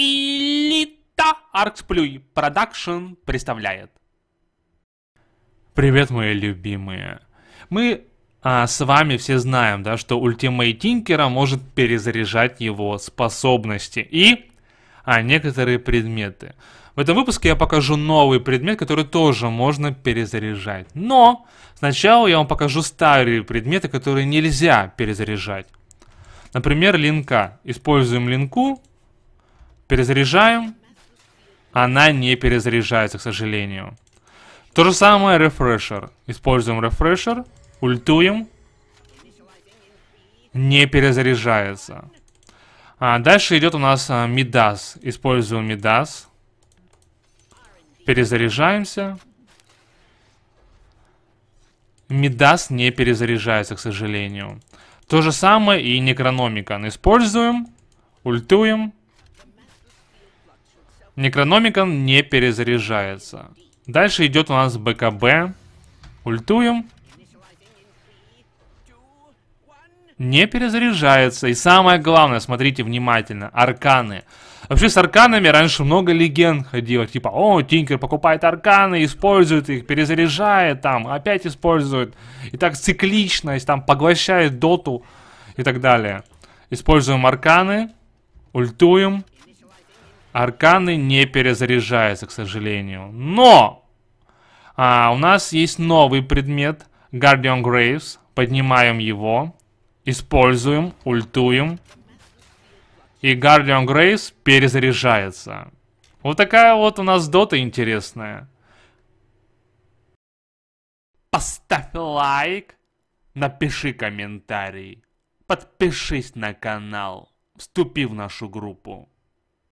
Пилита Арксплюй Продакшн представляет. Привет, мои любимые. Мы а, с вами все знаем, да, что Ultimate Тинкера может перезаряжать его способности и а, некоторые предметы. В этом выпуске я покажу новый предмет, который тоже можно перезаряжать. Но сначала я вам покажу старые предметы, которые нельзя перезаряжать. Например, линка. Используем линку, перезаряжаем, она не перезаряжается, к сожалению. То же самое рефрешер. Используем рефрешер, ультуем, не перезаряжается. А дальше идет у нас а, Мидас. Используем Мидас. Перезаряжаемся. Мидас не перезаряжается, к сожалению. То же самое и Некрономикон. Используем, ультуем, Некрономикон не перезаряжается. Дальше идет у нас БКБ. Ультуем. Не перезаряжается. И самое главное, смотрите внимательно, арканы. Вообще с арканами раньше много легенд ходило. Типа, о, Тинкер покупает арканы, использует их, перезаряжает там, опять использует. И так цикличность, там поглощает доту и так далее. Используем арканы, ультуем. Арканы не перезаряжаются, к сожалению. Но! А, у нас есть новый предмет. Guardian Graves. Поднимаем его. Используем. Ультуем. И Guardian Graves перезаряжается. Вот такая вот у нас дота интересная. Поставь лайк. Напиши комментарий. Подпишись на канал. Вступи в нашу группу.